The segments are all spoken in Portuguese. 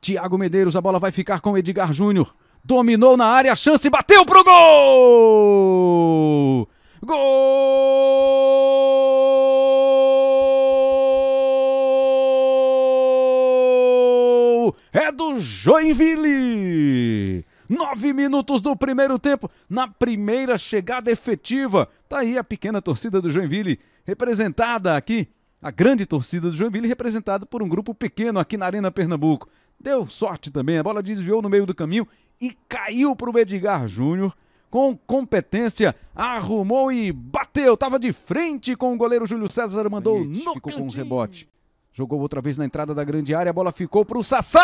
Thiago Medeiros, a bola vai ficar com Edgar Júnior. Dominou na área, chance, bateu pro gol! Gol! É do Joinville! Nove minutos do primeiro tempo, na primeira chegada efetiva. Tá aí a pequena torcida do Joinville, representada aqui, a grande torcida do Joinville, representada por um grupo pequeno aqui na Arena Pernambuco. Deu sorte também, a bola desviou no meio do caminho e caiu para o Edgar Júnior. Com competência, arrumou e bateu. Tava de frente com o goleiro Júlio César, mandou Canhete, no ficou com um rebote. Jogou outra vez na entrada da grande área, a bola ficou para o Sassá!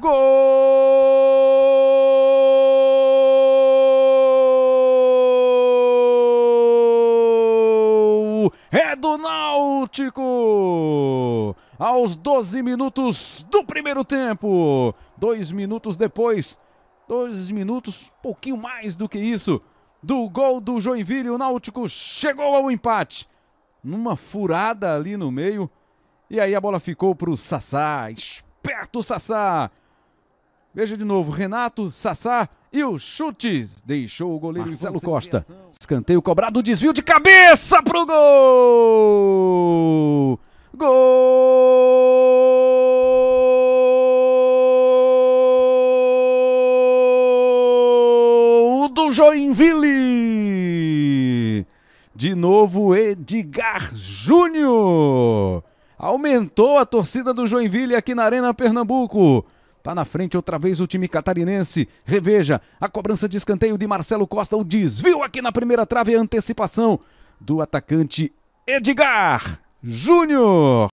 Gol! É do Náutico! aos 12 minutos do primeiro tempo. Dois minutos depois, dois minutos, pouquinho mais do que isso, do gol do Joinville, o Náutico chegou ao empate. Numa furada ali no meio. E aí a bola ficou para o Sassá. Esperto Sassá. Veja de novo, Renato, Sassá e o chute deixou o goleiro Marcelo Costa. Escanteio cobrado, desvio de cabeça pro gol! Gol do Joinville! De novo, Edgar Júnior! Aumentou a torcida do Joinville aqui na Arena Pernambuco. Tá na frente outra vez o time catarinense. Reveja a cobrança de escanteio de Marcelo Costa. O desvio aqui na primeira trave. A antecipação do atacante Edgar. Júnior.